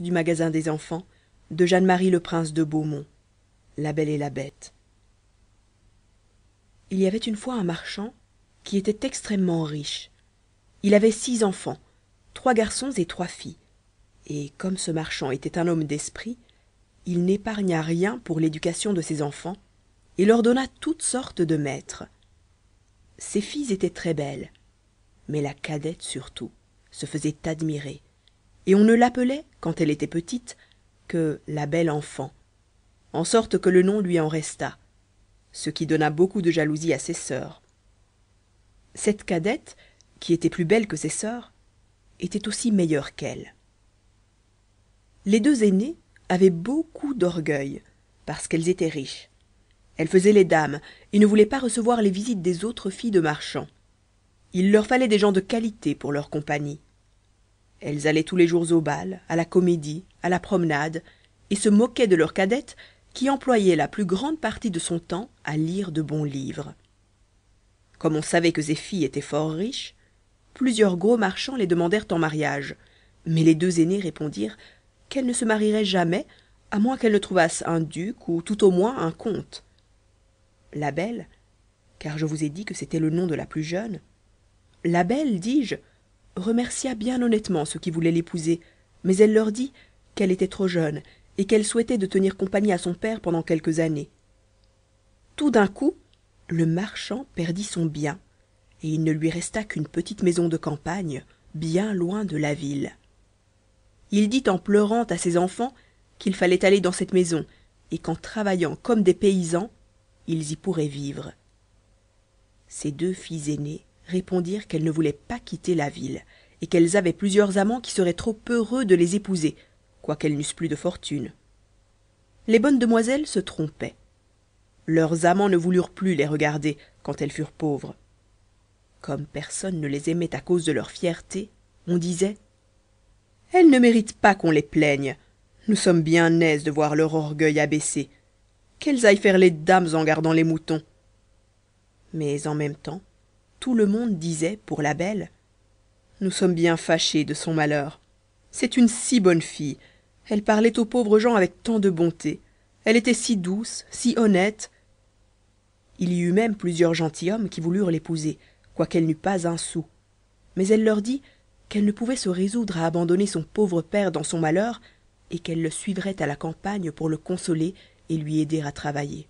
du magasin des enfants, de de Jeanne-Marie Beaumont, le prince la belle et la bête il y avait une fois un marchand qui était extrêmement riche il avait six enfants trois garçons et trois filles et comme ce marchand était un homme d'esprit il n'épargna rien pour l'éducation de ses enfants et leur donna toutes sortes de maîtres ses filles étaient très-belles mais la cadette surtout se faisait admirer et on ne l'appelait quand elle était petite que la belle enfant en sorte que le nom lui en resta ce qui donna beaucoup de jalousie à ses sœurs cette cadette qui était plus belle que ses sœurs était aussi meilleure qu'elle les deux aînées avaient beaucoup d'orgueil parce qu'elles étaient riches elles faisaient les dames et ne voulaient pas recevoir les visites des autres filles de marchands il leur fallait des gens de qualité pour leur compagnie elles allaient tous les jours au bal à la comédie à la promenade et se moquaient de leur cadette qui employait la plus grande partie de son temps à lire de bons livres comme on savait que ces filles étaient fort riches plusieurs gros marchands les demandèrent en mariage mais les deux aînées répondirent qu'elles ne se marieraient jamais à moins qu'elles ne trouvassent un duc ou tout au moins un comte la belle car je vous ai dit que c'était le nom de la plus jeune la belle dis-je remercia bien honnêtement ceux qui voulaient l'épouser mais elle leur dit qu'elle était trop jeune et qu'elle souhaitait de tenir compagnie à son père pendant quelques années tout d'un coup le marchand perdit son bien et il ne lui resta qu'une petite maison de campagne bien loin de la ville il dit en pleurant à ses enfants qu'il fallait aller dans cette maison et qu'en travaillant comme des paysans ils y pourraient vivre ses deux filles aînées répondirent qu'elles ne voulaient pas quitter la ville et qu'elles avaient plusieurs amants qui seraient trop heureux de les épouser quoiqu'elles n'eussent plus de fortune les bonnes demoiselles se trompaient leurs amants ne voulurent plus les regarder quand elles furent pauvres comme personne ne les aimait à cause de leur fierté on disait elles ne méritent pas qu'on les plaigne nous sommes bien aises de voir leur orgueil abaissé qu'elles aillent faire les dames en gardant les moutons mais en même temps tout le monde disait pour la belle nous sommes bien fâchés de son malheur c'est une si bonne fille elle parlait aux pauvres gens avec tant de bonté elle était si douce si honnête il y eut même plusieurs gentilshommes qui voulurent l'épouser quoiqu'elle n'eût pas un sou mais elle leur dit qu'elle ne pouvait se résoudre à abandonner son pauvre père dans son malheur et qu'elle le suivrait à la campagne pour le consoler et lui aider à travailler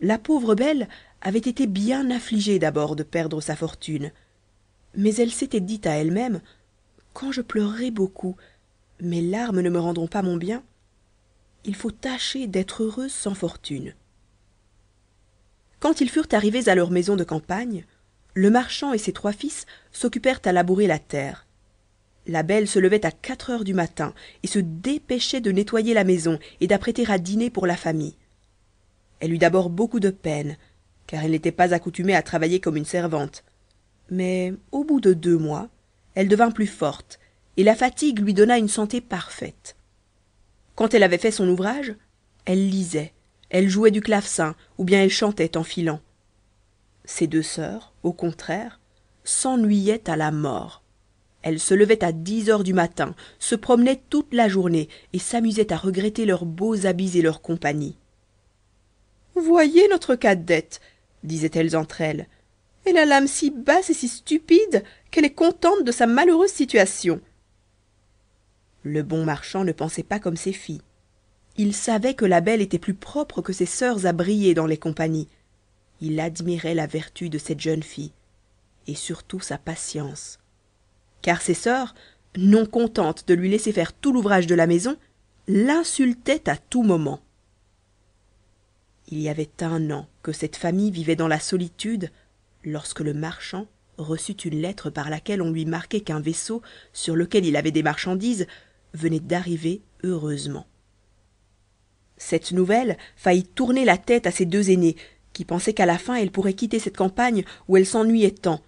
la pauvre belle avait été bien affligée d'abord de perdre sa fortune mais elle s'était dit à elle-même quand je pleurerai beaucoup mes larmes ne me rendront pas mon bien il faut tâcher d'être heureuse sans fortune quand ils furent arrivés à leur maison de campagne le marchand et ses trois fils s'occupèrent à labourer la terre la belle se levait à quatre heures du matin et se dépêchait de nettoyer la maison et d'apprêter à dîner pour la famille elle eut d'abord beaucoup de peine car elle n'était pas accoutumée à travailler comme une servante mais au bout de deux mois elle devint plus forte et la fatigue lui donna une santé parfaite quand elle avait fait son ouvrage elle lisait elle jouait du clavecin ou bien elle chantait en filant ses deux sœurs au contraire s'ennuyaient à la mort elles se levaient à dix heures du matin se promenaient toute la journée et s'amusaient à regretter leurs beaux habits et leur compagnie voyez notre cadette disaient-elles entre elles elle a l'âme si basse et si stupide qu'elle est contente de sa malheureuse situation le bon marchand ne pensait pas comme ses filles il savait que la belle était plus propre que ses sœurs à briller dans les compagnies il admirait la vertu de cette jeune fille et surtout sa patience car ses sœurs non contentes de lui laisser faire tout l'ouvrage de la maison l'insultaient à tout moment il y avait un an que cette famille vivait dans la solitude lorsque le marchand reçut une lettre par laquelle on lui marquait qu'un vaisseau sur lequel il avait des marchandises venait d'arriver heureusement cette nouvelle faillit tourner la tête à ses deux aînés, qui pensaient qu'à la fin elles pourraient quitter cette campagne où elles s'ennuyaient tant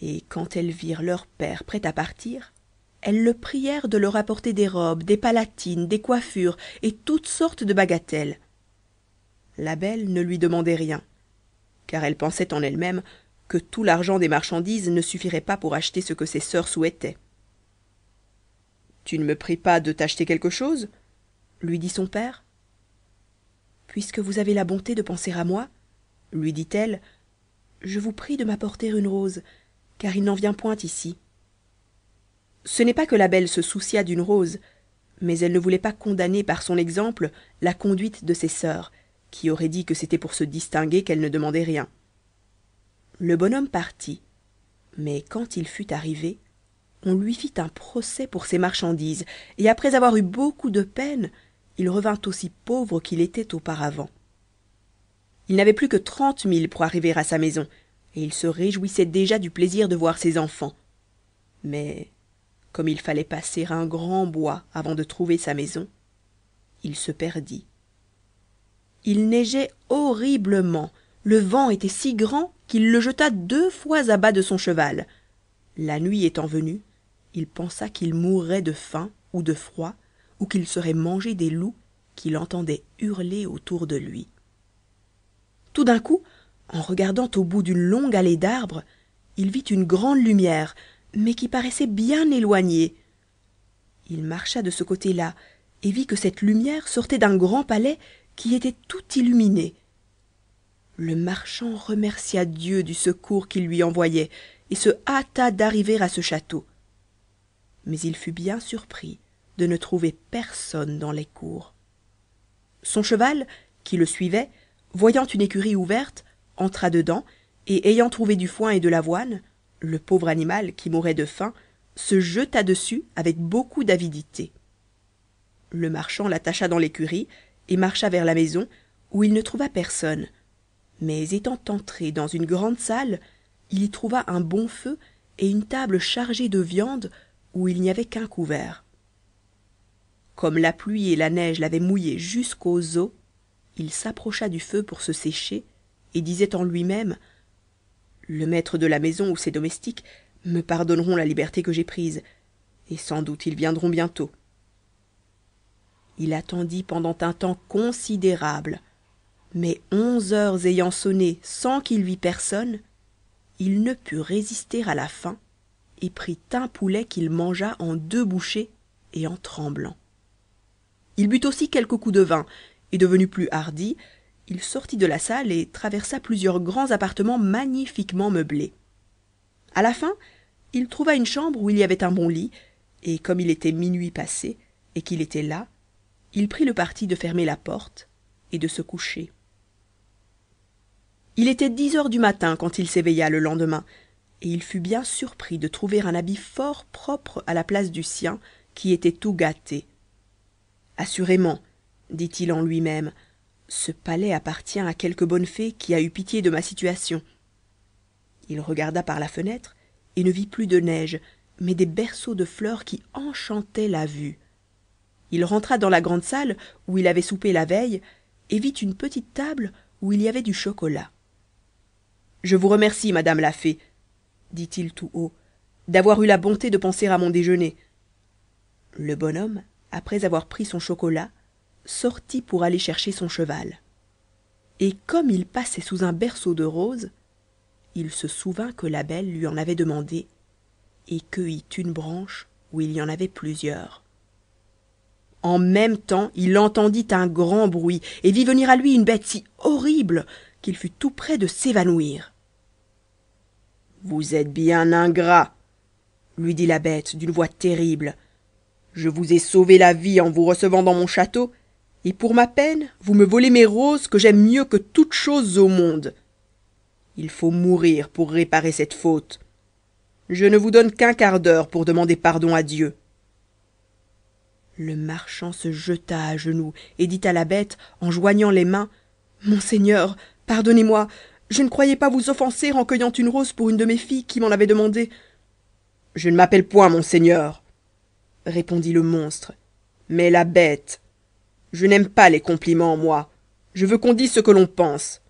et quand elles virent leur père prêt à partir elles le prièrent de leur apporter des robes des palatines des coiffures et toutes sortes de bagatelles la belle ne lui demandait rien car elle pensait en elle-même que tout l'argent des marchandises ne suffirait pas pour acheter ce que ses sœurs souhaitaient tu ne me pries pas de t'acheter quelque chose lui dit son père puisque vous avez la bonté de penser à moi lui dit-elle je vous prie de m'apporter une rose car il n'en vient point ici ce n'est pas que la belle se souciât d'une rose mais elle ne voulait pas condamner par son exemple la conduite de ses sœurs qui aurait dit que c'était pour se distinguer qu'elle ne demandait rien le bonhomme partit mais quand il fut arrivé on lui fit un procès pour ses marchandises et après avoir eu beaucoup de peine il revint aussi pauvre qu'il était auparavant il n'avait plus que trente mille pour arriver à sa maison et il se réjouissait déjà du plaisir de voir ses enfants mais comme il fallait passer un grand bois avant de trouver sa maison il se perdit il neigeait horriblement le vent était si grand qu'il le jeta deux fois à bas de son cheval la nuit étant venue il pensa qu'il mourrait de faim ou de froid ou qu'il serait mangé des loups qu'il entendait hurler autour de lui tout d'un coup en regardant au bout d'une longue allée d'arbres il vit une grande lumière mais qui paraissait bien éloignée il marcha de ce côté-là et vit que cette lumière sortait d'un grand palais qui était tout illuminé le marchand remercia dieu du secours qu'il lui envoyait et se hâta d'arriver à ce château mais il fut bien surpris de ne trouver personne dans les cours son cheval qui le suivait voyant une écurie ouverte entra dedans et ayant trouvé du foin et de l'avoine le pauvre animal qui mourait de faim se jeta dessus avec beaucoup d'avidité le marchand l'attacha dans l'écurie et marcha vers la maison où il ne trouva personne mais étant entré dans une grande salle il y trouva un bon feu et une table chargée de viande où il n'y avait qu'un couvert comme la pluie et la neige l'avaient mouillé jusqu'aux os il s'approcha du feu pour se sécher et disait en lui-même le maître de la maison ou ses domestiques me pardonneront la liberté que j'ai prise et sans doute ils viendront bientôt il attendit pendant un temps considérable mais onze heures ayant sonné sans qu'il vît personne il ne put résister à la faim et prit un poulet qu'il mangea en deux bouchées et en tremblant il but aussi quelques coups de vin et devenu plus hardi il sortit de la salle et traversa plusieurs grands appartements magnifiquement meublés À la fin il trouva une chambre où il y avait un bon lit et comme il était minuit passé et qu'il était là, il prit le parti de fermer la porte et de se coucher il était dix heures du matin quand il s'éveilla le lendemain et il fut bien surpris de trouver un habit fort propre à la place du sien qui était tout gâté assurément dit-il en lui-même ce palais appartient à quelque bonne fée qui a eu pitié de ma situation il regarda par la fenêtre et ne vit plus de neige mais des berceaux de fleurs qui enchantaient la vue il rentra dans la grande salle où il avait soupé la veille et vit une petite table où il y avait du chocolat je vous remercie madame la fée dit-il tout haut d'avoir eu la bonté de penser à mon déjeuner le bonhomme après avoir pris son chocolat sortit pour aller chercher son cheval et comme il passait sous un berceau de roses il se souvint que la belle lui en avait demandé et cueillit une branche où il y en avait plusieurs en même temps il entendit un grand bruit et vit venir à lui une bête si horrible qu'il fut tout près de s'évanouir vous êtes bien ingrat lui dit la bête d'une voix terrible je vous ai sauvé la vie en vous recevant dans mon château et pour ma peine vous me volez mes roses que j'aime mieux que toutes choses au monde il faut mourir pour réparer cette faute je ne vous donne qu'un quart d'heure pour demander pardon à dieu le marchand se jeta à genoux et dit à la bête en joignant les mains Monseigneur, pardonnez-moi je ne croyais pas vous offenser en cueillant une rose pour une de mes filles qui m'en avait demandé je ne m'appelle point Monseigneur, » répondit le monstre mais la bête je n'aime pas les compliments moi je veux qu'on dise ce que l'on pense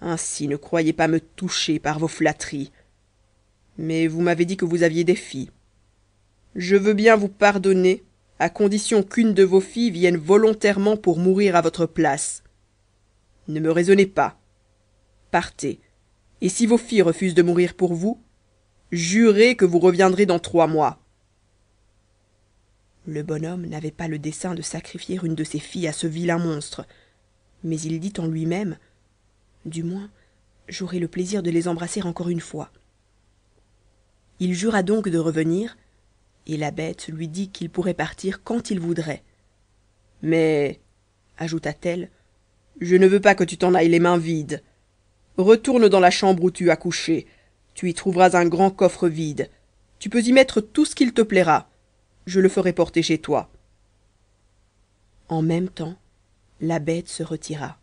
ainsi ne croyez pas me toucher par vos flatteries mais vous m'avez dit que vous aviez des filles je veux bien vous pardonner à condition qu'une de vos filles vienne volontairement pour mourir à votre place ne me raisonnez pas partez et si vos filles refusent de mourir pour vous jurez que vous reviendrez dans trois mois le bonhomme n'avait pas le dessein de sacrifier une de ses filles à ce vilain monstre mais il dit en lui-même du moins j'aurai le plaisir de les embrasser encore une fois il jura donc de revenir et la bête lui dit qu'il pourrait partir quand il voudrait mais ajouta-t-elle je ne veux pas que tu t'en ailles les mains vides retourne dans la chambre où tu as couché tu y trouveras un grand coffre vide tu peux y mettre tout ce qu'il te plaira je le ferai porter chez toi en même temps la bête se retira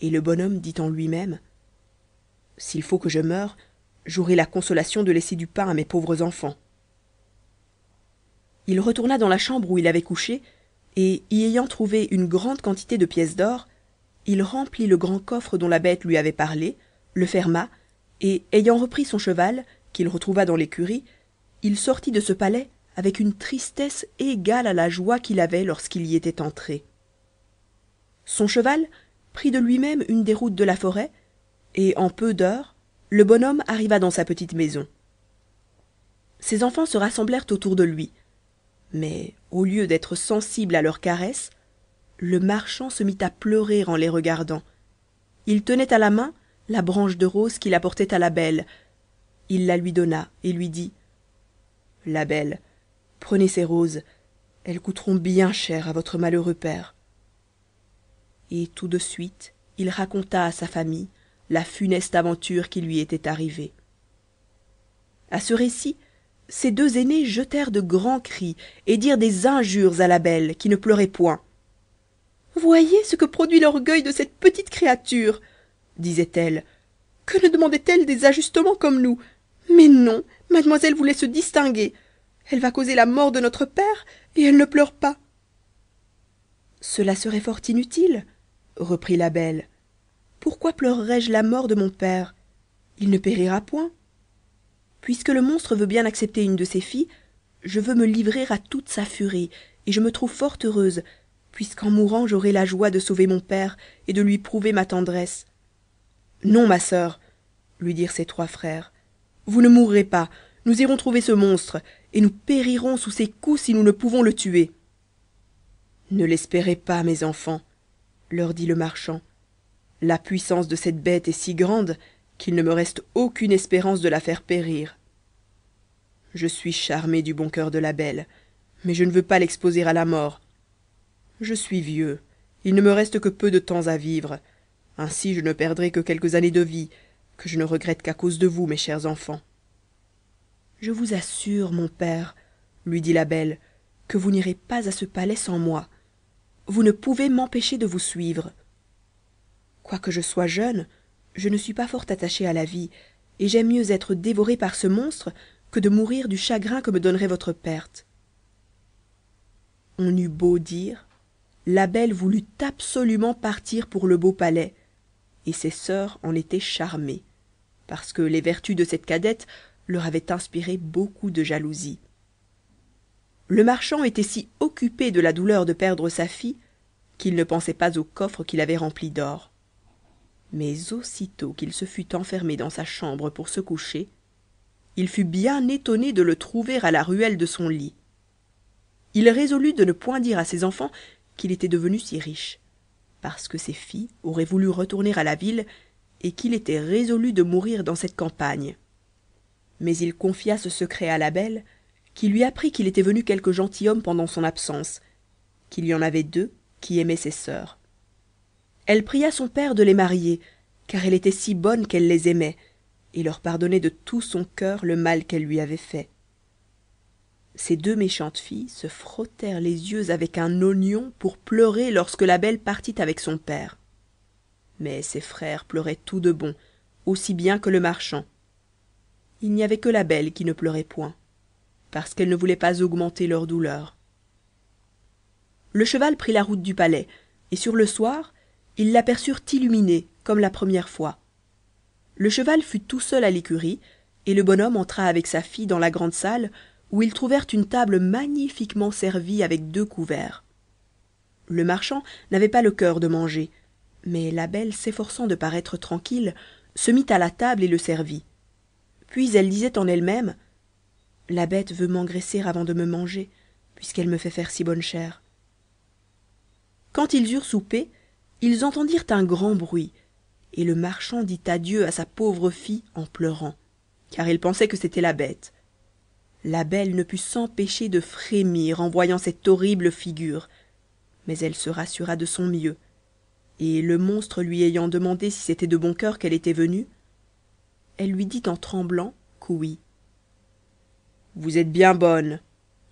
et le bonhomme dit en lui-même s'il faut que je meure j'aurai la consolation de laisser du pain à mes pauvres enfants il retourna dans la chambre où il avait couché et y ayant trouvé une grande quantité de pièces d'or il remplit le grand coffre dont la bête lui avait parlé le ferma et ayant repris son cheval qu'il retrouva dans l'écurie il sortit de ce palais avec une tristesse égale à la joie qu'il avait lorsqu'il y était entré son cheval prit de lui-même une des routes de la forêt et en peu d'heures le bonhomme arriva dans sa petite maison ses enfants se rassemblèrent autour de lui mais au lieu d'être sensible à leurs caresses le marchand se mit à pleurer en les regardant il tenait à la main la branche de roses qu'il apportait à la belle il la lui donna et lui dit la belle prenez ces roses elles coûteront bien cher à votre malheureux père et tout de suite il raconta à sa famille la funeste aventure qui lui était arrivée À ce récit ces deux aînés jetèrent de grands cris et dirent des injures à la belle qui ne pleurait point voyez ce que produit l'orgueil de cette petite créature disait-elle que ne demandait-elle des ajustements comme nous mais non mademoiselle voulait se distinguer elle va causer la mort de notre père et elle ne pleure pas cela serait fort inutile reprit la belle pourquoi pleurerais je la mort de mon père il ne périra point puisque le monstre veut bien accepter une de ses filles je veux me livrer à toute sa furie et je me trouve fort heureuse puisqu'en mourant j'aurai la joie de sauver mon père et de lui prouver ma tendresse non ma soeur lui dirent ses trois frères vous ne mourrez pas nous irons trouver ce monstre et nous périrons sous ses coups si nous ne pouvons le tuer ne l'espérez pas mes enfants leur dit le marchand la puissance de cette bête est si grande qu'il ne me reste aucune espérance de la faire périr je suis charmé du bon cœur de la belle mais je ne veux pas l'exposer à la mort je suis vieux il ne me reste que peu de temps à vivre ainsi je ne perdrai que quelques années de vie que je ne regrette qu'à cause de vous mes chers enfants je vous assure mon père lui dit la belle que vous n'irez pas à ce palais sans moi vous ne pouvez m'empêcher de vous suivre quoique je sois jeune je ne suis pas fort attaché à la vie et j'aime mieux être dévoré par ce monstre que de mourir du chagrin que me donnerait votre perte on eut beau dire la belle voulut absolument partir pour le beau palais et ses sœurs en étaient charmées parce que les vertus de cette cadette leur avaient inspiré beaucoup de jalousie le marchand était si occupé de la douleur de perdre sa fille qu'il ne pensait pas au coffre qu'il avait rempli d'or mais aussitôt qu'il se fut enfermé dans sa chambre pour se coucher il fut bien étonné de le trouver à la ruelle de son lit il résolut de ne point dire à ses enfants qu'il était devenu si riche parce que ses filles auraient voulu retourner à la ville et qu'il était résolu de mourir dans cette campagne mais il confia ce secret à la belle qui lui apprit qu'il était venu quelque gentilhomme pendant son absence qu'il y en avait deux qui aimaient ses sœurs elle pria son père de les marier car elle était si bonne qu'elle les aimait et leur pardonnait de tout son cœur le mal qu'elle lui avait fait ces deux méchantes filles se frottèrent les yeux avec un oignon pour pleurer lorsque la belle partit avec son père mais ses frères pleuraient tout de bon aussi bien que le marchand il n'y avait que la belle qui ne pleurait point parce qu'elle ne voulait pas augmenter leur douleur le cheval prit la route du palais et sur le soir ils l'aperçurent illuminé comme la première fois le cheval fut tout seul à l'écurie et le bonhomme entra avec sa fille dans la grande salle où ils trouvèrent une table magnifiquement servie avec deux couverts le marchand n'avait pas le cœur de manger mais la belle s'efforçant de paraître tranquille se mit à la table et le servit puis elle disait en elle-même la bête veut m'engraisser avant de me manger puisqu'elle me fait faire si bonne chère quand ils eurent soupé ils entendirent un grand bruit et le marchand dit adieu à sa pauvre fille en pleurant car il pensait que c'était la bête la belle ne put s'empêcher de frémir en voyant cette horrible figure mais elle se rassura de son mieux et le monstre lui ayant demandé si c'était de bon cœur qu'elle était venue elle lui dit en tremblant que vous êtes bien bonne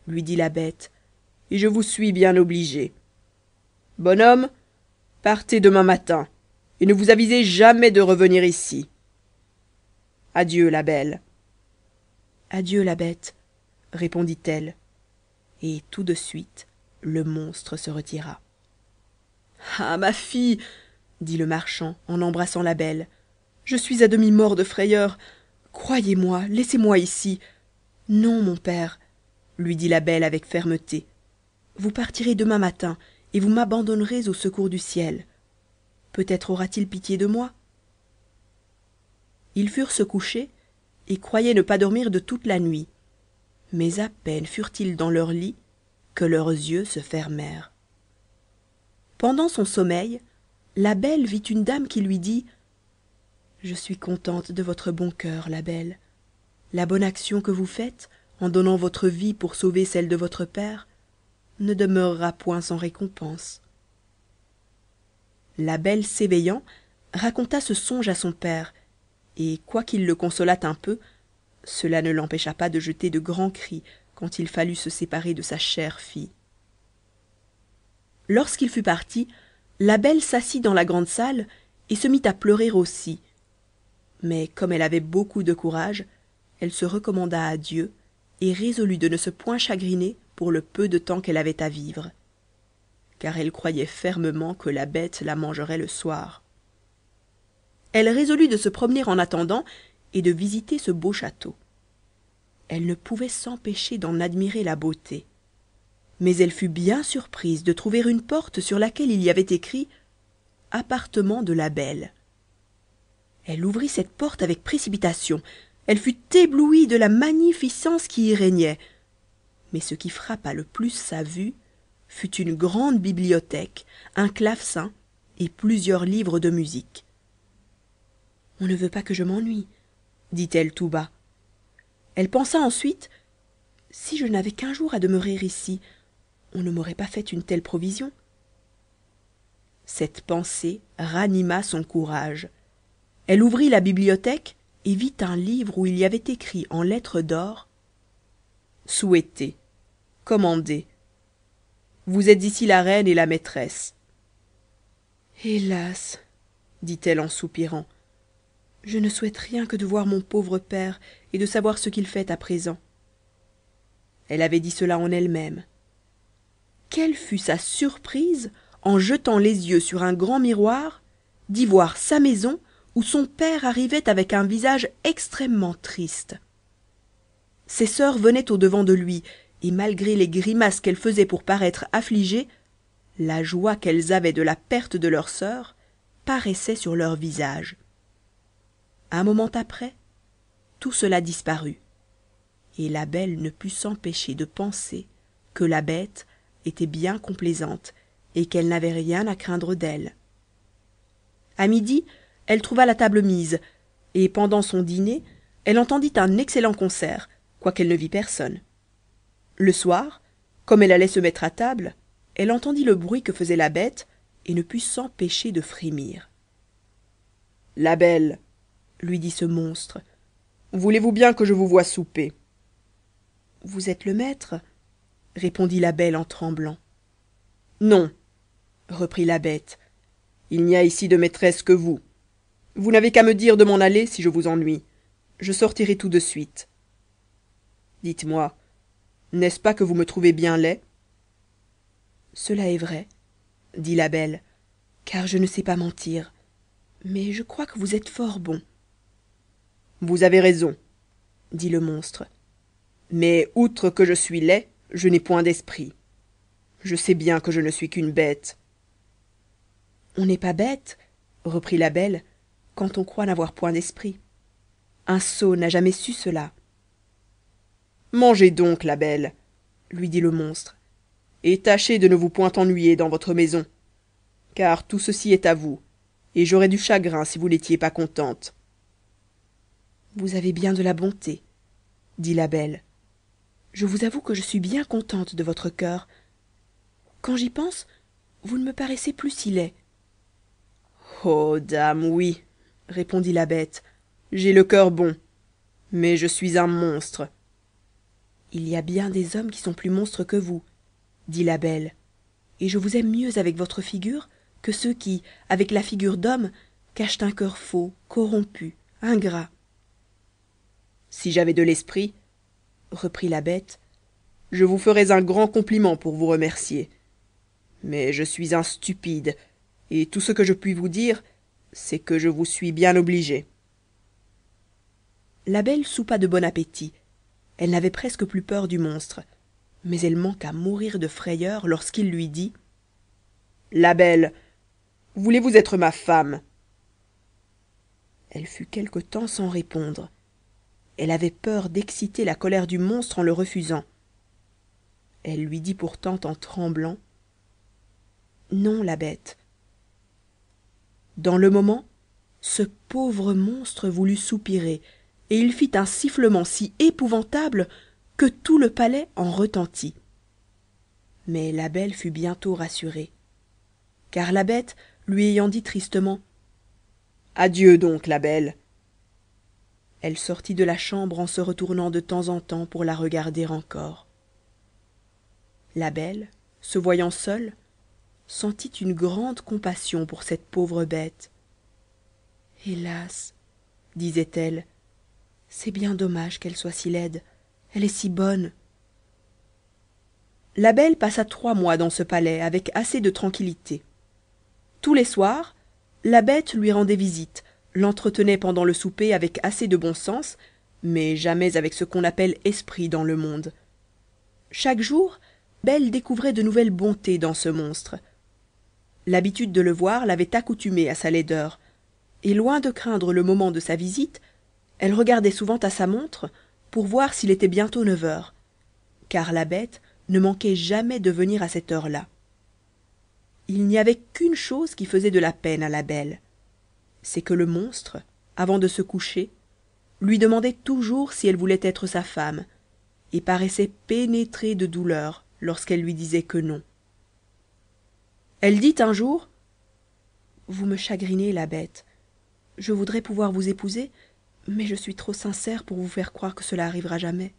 lui dit la bête et je vous suis bien obligée Bonhomme partez demain matin et ne vous avisez jamais de revenir ici adieu la belle adieu la bête répondit-elle et tout de suite le monstre se retira ah ma fille dit le marchand en embrassant la belle je suis à demi mort de frayeur croyez-moi laissez-moi ici non mon père lui dit la belle avec fermeté vous partirez demain matin et vous m'abandonnerez au secours du ciel peut-être aura-t-il pitié de moi ils furent se coucher et croyaient ne pas dormir de toute la nuit mais à peine furent-ils dans leur lit, que leurs yeux se fermèrent pendant son sommeil la belle vit une dame qui lui dit je suis contente de votre bon cœur la belle la bonne action que vous faites en donnant votre vie pour sauver celle de votre père ne demeurera point sans récompense la belle s'éveillant raconta ce songe à son père et quoiqu'il le consolât un peu cela ne l'empêcha pas de jeter de grands cris quand il fallut se séparer de sa chère fille lorsqu'il fut parti la belle s'assit dans la grande salle et se mit à pleurer aussi mais comme elle avait beaucoup de courage elle se recommanda à dieu et résolut de ne se point chagriner pour le peu de temps qu'elle avait à vivre car elle croyait fermement que la bête la mangerait le soir elle résolut de se promener en attendant et de visiter ce beau château elle ne pouvait s'empêcher d'en admirer la beauté mais elle fut bien surprise de trouver une porte sur laquelle il y avait écrit appartement de la belle elle ouvrit cette porte avec précipitation elle fut éblouie de la magnificence qui y régnait mais ce qui frappa le plus sa vue fut une grande bibliothèque un clavecin et plusieurs livres de musique on ne veut pas que je m'ennuie dit-elle tout bas elle pensa ensuite si je n'avais qu'un jour à demeurer ici on ne m'aurait pas fait une telle provision cette pensée ranima son courage elle ouvrit la bibliothèque et vit un livre où il y avait écrit en lettres d'or souhaitez vous êtes ici la reine et la maîtresse hélas dit-elle en soupirant je ne souhaite rien que de voir mon pauvre père et de savoir ce qu'il fait à présent elle avait dit cela en elle-même quelle fut sa surprise en jetant les yeux sur un grand miroir d'y voir sa maison où son père arrivait avec un visage extrêmement triste ses sœurs venaient au-devant de lui et malgré les grimaces qu'elles faisaient pour paraître affligées la joie qu'elles avaient de la perte de leur sœur paraissait sur leurs visages un moment après tout cela disparut et la belle ne put s'empêcher de penser que la bête était bien complaisante et qu'elle n'avait rien à craindre d'elle À midi elle trouva la table mise et pendant son dîner elle entendit un excellent concert quoiqu'elle ne vît personne le soir comme elle allait se mettre à table elle entendit le bruit que faisait la bête et ne put s'empêcher de frémir la belle lui dit ce monstre voulez-vous bien que je vous voie souper vous êtes le maître répondit la belle en tremblant non reprit la bête il n'y a ici de maîtresse que vous vous n'avez qu'à me dire de m'en aller si je vous ennuie je sortirai tout de suite dites-moi n'est-ce pas que vous me trouvez bien laid cela est vrai dit la belle car je ne sais pas mentir mais je crois que vous êtes fort bon vous avez raison dit le monstre mais outre que je suis laid je n'ai point d'esprit je sais bien que je ne suis qu'une bête on n'est pas bête reprit la belle quand on croit n'avoir point d'esprit un sot n'a jamais su cela mangez donc la belle lui dit le monstre et tâchez de ne vous point ennuyer dans votre maison car tout ceci est à vous et j'aurais du chagrin si vous n'étiez pas contente vous avez bien de la bonté dit la belle je vous avoue que je suis bien contente de votre cœur quand j'y pense vous ne me paraissez plus si laid oh dame oui répondit la bête j'ai le cœur bon mais je suis un monstre il y a bien des hommes qui sont plus monstres que vous dit la belle et je vous aime mieux avec votre figure que ceux qui avec la figure d'homme cachent un cœur faux corrompu ingrat si j'avais de l'esprit reprit la bête je vous ferais un grand compliment pour vous remercier mais je suis un stupide et tout ce que je puis vous dire c'est que je vous suis bien obligé la belle soupa de bon appétit elle n'avait presque plus peur du monstre mais elle manqua mourir de frayeur lorsqu'il lui dit la belle voulez-vous être ma femme elle fut quelque temps sans répondre elle avait peur d'exciter la colère du monstre en le refusant elle lui dit pourtant en tremblant non la bête dans le moment ce pauvre monstre voulut soupirer et il fit un sifflement si épouvantable que tout le palais en retentit mais la belle fut bientôt rassurée car la bête lui ayant dit tristement adieu donc la belle elle sortit de la chambre en se retournant de temps en temps pour la regarder encore la belle se voyant seule sentit une grande compassion pour cette pauvre bête hélas disait-elle c'est bien dommage qu'elle soit si laide elle est si bonne la belle passa trois mois dans ce palais avec assez de tranquillité tous les soirs la bête lui rendait visite l'entretenait pendant le souper avec assez de bon sens mais jamais avec ce qu'on appelle esprit dans le monde chaque jour belle découvrait de nouvelles bontés dans ce monstre l'habitude de le voir l'avait accoutumée à sa laideur et loin de craindre le moment de sa visite elle regardait souvent à sa montre pour voir s'il était bientôt neuf heures car la bête ne manquait jamais de venir à cette heure-là il n'y avait qu'une chose qui faisait de la peine à la belle c'est que le monstre avant de se coucher lui demandait toujours si elle voulait être sa femme et paraissait pénétré de douleur lorsqu'elle lui disait que non elle dit un jour vous me chagrinez la bête je voudrais pouvoir vous épouser mais je suis trop sincère pour vous faire croire que cela arrivera jamais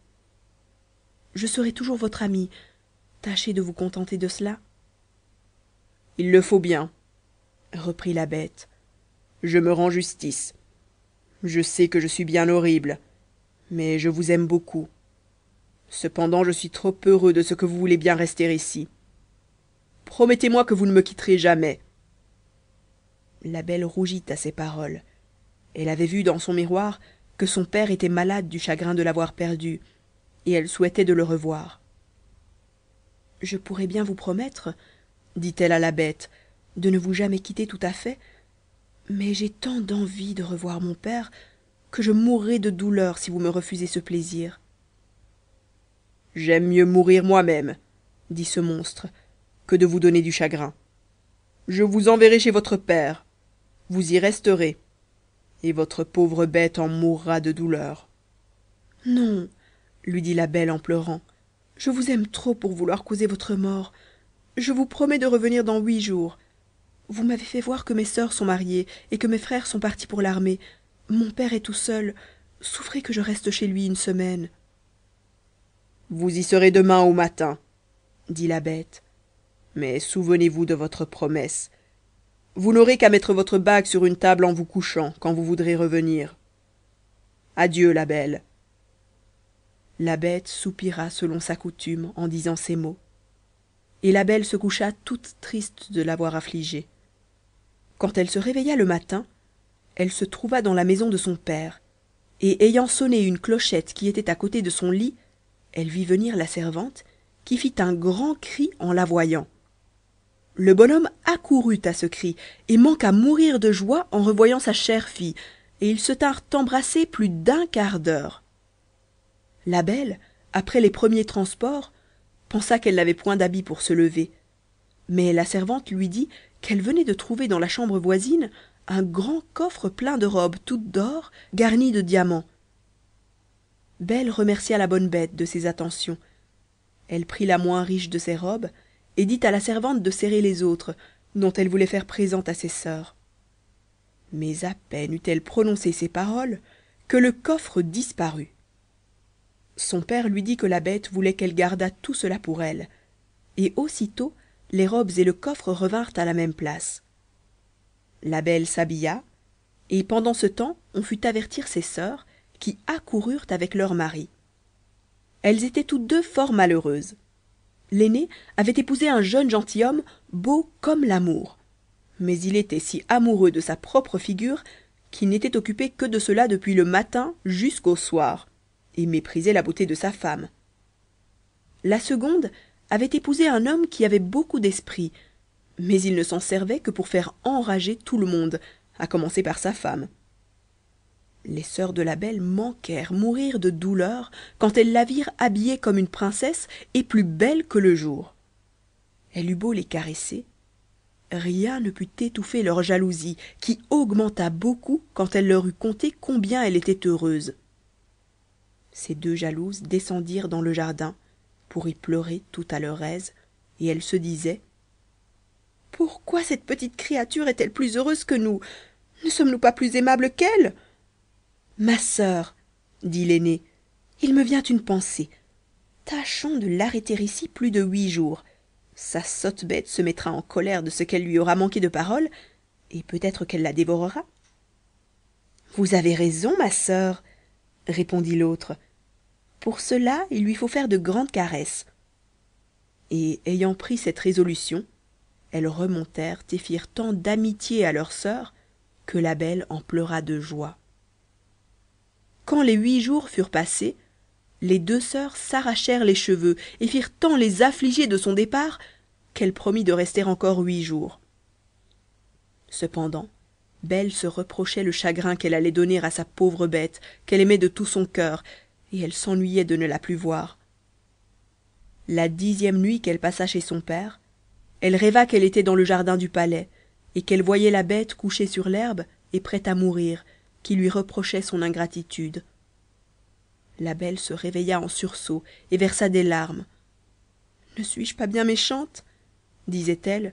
je serai toujours votre amie tâchez de vous contenter de cela il le faut bien reprit la bête je me rends justice je sais que je suis bien horrible mais je vous aime beaucoup cependant je suis trop heureux de ce que vous voulez bien rester ici promettez-moi que vous ne me quitterez jamais la belle rougit à ces paroles elle avait vu dans son miroir que son père était malade du chagrin de l'avoir perdu et elle souhaitait de le revoir je pourrais bien vous promettre dit-elle à la bête de ne vous jamais quitter tout à fait mais j'ai tant d'envie de revoir mon père que je mourrai de douleur si vous me refusez ce plaisir j'aime mieux mourir moi-même dit ce monstre que de vous donner du chagrin je vous enverrai chez votre père vous y resterez et votre pauvre bête en mourra de douleur non lui dit la belle en pleurant je vous aime trop pour vouloir causer votre mort je vous promets de revenir dans huit jours vous m'avez fait voir que mes sœurs sont mariées et que mes frères sont partis pour l'armée mon père est tout seul souffrez que je reste chez lui une semaine vous y serez demain au matin dit la bête mais souvenez-vous de votre promesse vous n'aurez qu'à mettre votre bague sur une table en vous couchant quand vous voudrez revenir adieu la belle la bête soupira selon sa coutume en disant ces mots et la belle se coucha toute triste de l'avoir affligée quand elle se réveilla le matin elle se trouva dans la maison de son père et ayant sonné une clochette qui était à côté de son lit elle vit venir la servante qui fit un grand cri en la voyant le bonhomme accourut à ce cri et manqua mourir de joie en revoyant sa chère fille et ils se tinrent embrassés plus d'un quart d'heure la belle après les premiers transports pensa qu'elle n'avait point d'habit pour se lever mais la servante lui dit qu'elle venait de trouver dans la chambre voisine un grand coffre plein de robes toutes d'or garnies de diamants belle remercia la bonne bête de ses attentions elle prit la moins riche de ses robes et dit à la servante de serrer les autres dont elle voulait faire présent à ses sœurs. mais à peine eut-elle prononcé ces paroles que le coffre disparut son père lui dit que la bête voulait qu'elle gardât tout cela pour elle et aussitôt les robes et le coffre revinrent à la même place la belle s'habilla et pendant ce temps on fut avertir ses sœurs, qui accoururent avec leur mari. elles étaient toutes deux fort malheureuses l'aîné avait épousé un jeune gentilhomme beau comme l'amour mais il était si amoureux de sa propre figure qu'il n'était occupé que de cela depuis le matin jusqu'au soir et méprisait la beauté de sa femme la seconde avait épousé un homme qui avait beaucoup d'esprit mais il ne s'en servait que pour faire enrager tout le monde à commencer par sa femme les sœurs de la belle manquèrent mourir de douleur quand elles la virent habillée comme une princesse et plus belle que le jour elle eut beau les caresser rien ne put étouffer leur jalousie qui augmenta beaucoup quand elle leur eut conté combien elle était heureuse ces deux jalouses descendirent dans le jardin pour y pleurer tout à leur aise et elles se disaient pourquoi cette petite créature est-elle plus heureuse que nous ne sommes-nous pas plus aimables qu'elle ma sœur, » dit l'aînée il me vient une pensée tâchons de l'arrêter ici plus de huit jours sa sotte bête se mettra en colère de ce qu'elle lui aura manqué de parole et peut-être qu'elle la dévorera vous avez raison ma sœur, » répondit l'autre pour cela il lui faut faire de grandes caresses et ayant pris cette résolution elles remontèrent et firent tant d'amitié à leur sœur que la belle en pleura de joie quand les huit jours furent passés les deux sœurs s'arrachèrent les cheveux et firent tant les affliger de son départ qu'elle promit de rester encore huit jours cependant belle se reprochait le chagrin qu'elle allait donner à sa pauvre bête qu'elle aimait de tout son cœur, et elle s'ennuyait de ne la plus voir la dixième nuit qu'elle passa chez son père elle rêva qu'elle était dans le jardin du palais et qu'elle voyait la bête couchée sur l'herbe et prête à mourir qui lui reprochait son ingratitude la belle se réveilla en sursaut et versa des larmes ne suis-je pas bien méchante disait-elle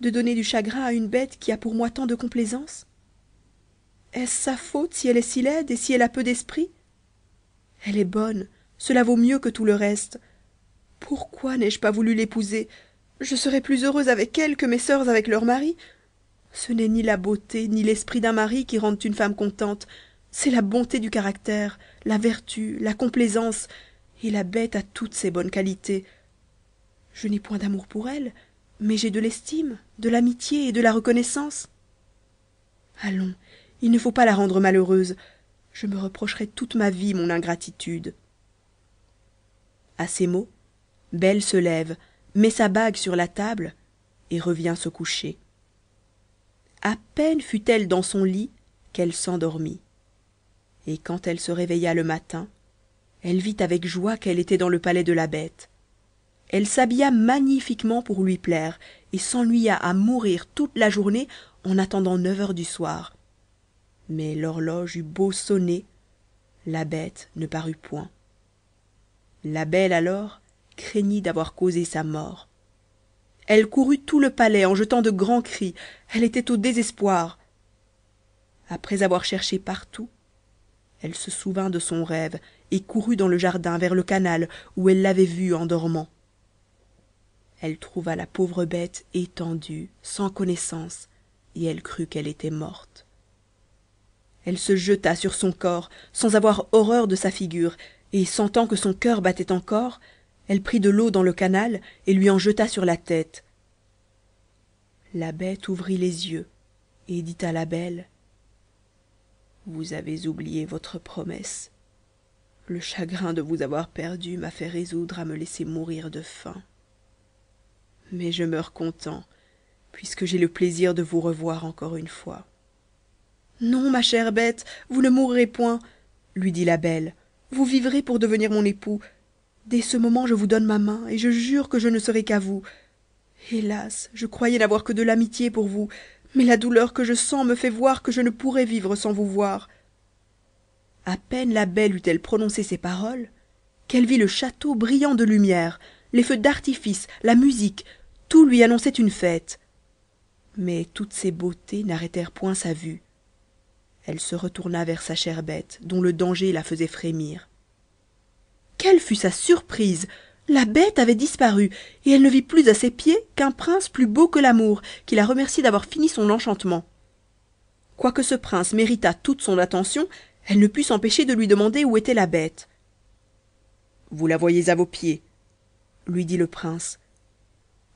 de donner du chagrin à une bête qui a pour moi tant de complaisance est-ce sa faute si elle est si laide et si elle a peu d'esprit elle est bonne cela vaut mieux que tout le reste pourquoi n'ai-je pas voulu l'épouser je serais plus heureuse avec elle que mes sœurs avec leurs maris ce n'est ni la beauté ni l'esprit d'un mari qui rendent une femme contente c'est la bonté du caractère la vertu la complaisance et la bête a toutes ses bonnes qualités je n'ai point d'amour pour elle mais j'ai de l'estime de l'amitié et de la reconnaissance allons il ne faut pas la rendre malheureuse je me reprocherai toute ma vie mon ingratitude à ces mots belle se lève met sa bague sur la table et revient se coucher à peine fut-elle dans son lit qu'elle s'endormit et quand elle se réveilla le matin elle vit avec joie qu'elle était dans le palais de la bête elle s'habilla magnifiquement pour lui plaire et s'ennuya à mourir toute la journée en attendant neuf heures du soir mais l'horloge eut beau sonner la bête ne parut point la belle alors craignit d'avoir causé sa mort elle courut tout le palais en jetant de grands cris elle était au désespoir après avoir cherché partout elle se souvint de son rêve et courut dans le jardin vers le canal où elle l'avait vue en dormant elle trouva la pauvre bête étendue sans connaissance et elle crut qu'elle était morte elle se jeta sur son corps sans avoir horreur de sa figure et sentant que son cœur battait encore elle prit de l'eau dans le canal et lui en jeta sur la tête la bête ouvrit les yeux et dit à la belle vous avez oublié votre promesse le chagrin de vous avoir perdue m'a fait résoudre à me laisser mourir de faim mais je meurs content puisque j'ai le plaisir de vous revoir encore une fois non ma chère bête vous ne mourrez point lui dit la belle vous vivrez pour devenir mon époux dès ce moment je vous donne ma main et je jure que je ne serai qu'à vous hélas je croyais n'avoir que de l'amitié pour vous mais la douleur que je sens me fait voir que je ne pourrais vivre sans vous voir À peine la belle eut-elle prononcé ces paroles qu'elle vit le château brillant de lumière les feux d'artifice la musique tout lui annonçait une fête mais toutes ces beautés n'arrêtèrent point sa vue elle se retourna vers sa chère bête dont le danger la faisait frémir quelle fut sa surprise la bête avait disparu et elle ne vit plus à ses pieds qu'un prince plus beau que l'amour qui la remercie d'avoir fini son enchantement quoique ce prince méritât toute son attention elle ne put s'empêcher de lui demander où était la bête vous la voyez à vos pieds lui dit le prince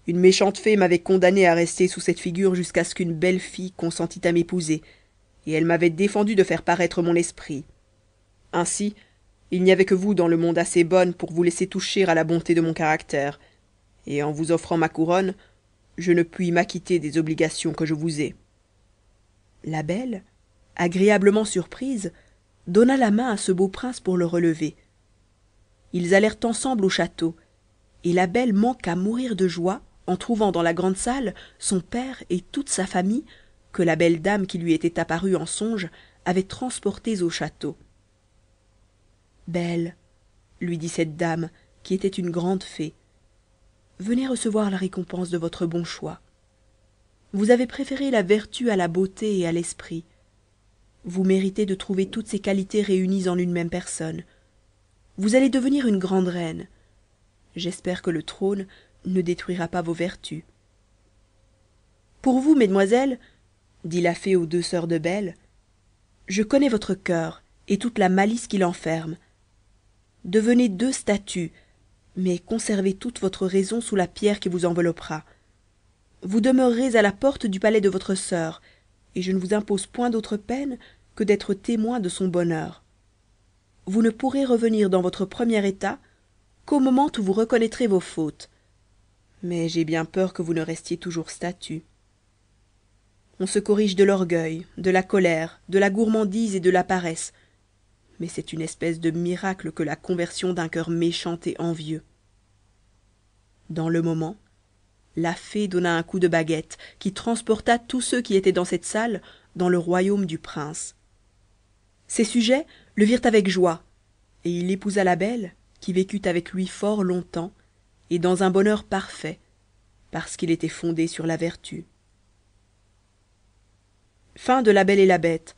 une méchante fée m'avait condamné à rester sous cette figure jusqu'à ce qu'une belle fille consentît à m'épouser et elle m'avait défendu de faire paraître mon esprit ainsi il n'y avait que vous dans le monde assez bonne pour vous laisser toucher à la bonté de mon caractère et en vous offrant ma couronne je ne puis m'acquitter des obligations que je vous ai la belle agréablement surprise donna la main à ce beau prince pour le relever ils allèrent ensemble au château et la belle manqua mourir de joie en trouvant dans la grande salle son père et toute sa famille que la belle dame qui lui était apparue en songe avait transportées au château belle lui dit cette dame qui était une grande fée venez recevoir la récompense de votre bon choix vous avez préféré la vertu à la beauté et à l'esprit vous méritez de trouver toutes ces qualités réunies en une même personne vous allez devenir une grande reine j'espère que le trône ne détruira pas vos vertus pour vous mesdemoiselles dit la fée aux deux sœurs de belle je connais votre cœur et toute la malice qu'il enferme devenez deux statues mais conservez toute votre raison sous la pierre qui vous enveloppera vous demeurerez à la porte du palais de votre sœur et je ne vous impose point d'autre peine que d'être témoin de son bonheur vous ne pourrez revenir dans votre premier état qu'au moment où vous reconnaîtrez vos fautes mais j'ai bien peur que vous ne restiez toujours statue. on se corrige de l'orgueil de la colère de la gourmandise et de la paresse mais c'est une espèce de miracle que la conversion d'un cœur méchant et envieux dans le moment la fée donna un coup de baguette qui transporta tous ceux qui étaient dans cette salle dans le royaume du prince ses sujets le virent avec joie et il épousa la belle qui vécut avec lui fort longtemps et dans un bonheur parfait parce qu'il était fondé sur la vertu la belle et la bête